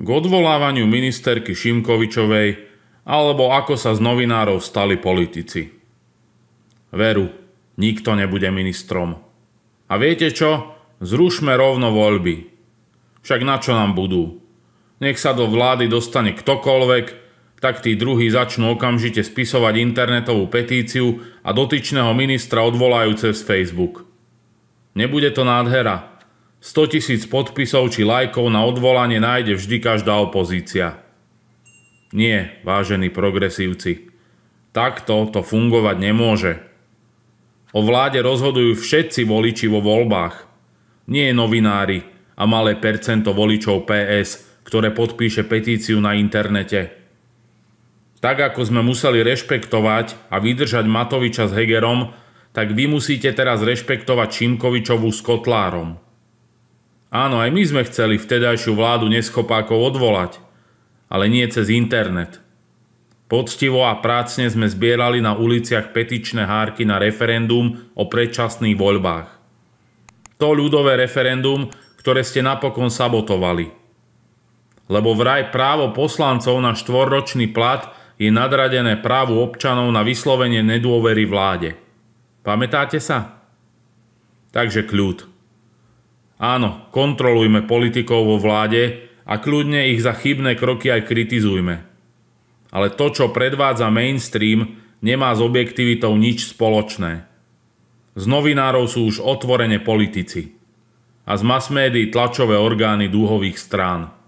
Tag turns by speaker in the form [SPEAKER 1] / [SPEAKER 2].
[SPEAKER 1] k odvolávaniu ministerky Šimkovičovej alebo ako sa z novinárov stali politici. Veru, nikto nebude ministrom. A viete čo? Zrušme rovno voľby. Však na čo nám budú? Nech sa do vlády dostane ktokoľvek, tak tí druhí začnú okamžite spisovať internetovú petíciu a dotyčného ministra odvolajú cez Facebook. Nebude to nádhera. 100 tisíc podpisov či lajkov na odvolanie nájde vždy každá opozícia. Nie, vážení progresívci. Takto to fungovať nemôže. O vláde rozhodujú všetci voliči vo voľbách. Nie novinári a malé percento voličov PS, ktoré podpíše petíciu na internete. Tak ako sme museli rešpektovať a vydržať Matoviča s Hegerom, tak vy musíte teraz rešpektovať Šimkovičovú s Kotlárom. Áno, aj my sme chceli vtedajšiu vládu neschopákov odvolať, ale nie cez internet. Poctivo a prácne sme zbierali na uliciach petičné hárky na referendum o predčasných voľbách. To ľudové referendum, ktoré ste napokon sabotovali. Lebo vraj právo poslancov na štvorročný plat je nadradené právu občanov na vyslovenie nedôvery vláde. Pamätáte sa? Takže kľud. Áno, kontrolujme politikov vo vláde a kľudne ich za chybné kroky aj kritizujme. Ale to, čo predvádza mainstream, nemá s objektivitou nič spoločné. Z novinárov sú už otvorene politici a z masmédií tlačové orgány dúhových strán.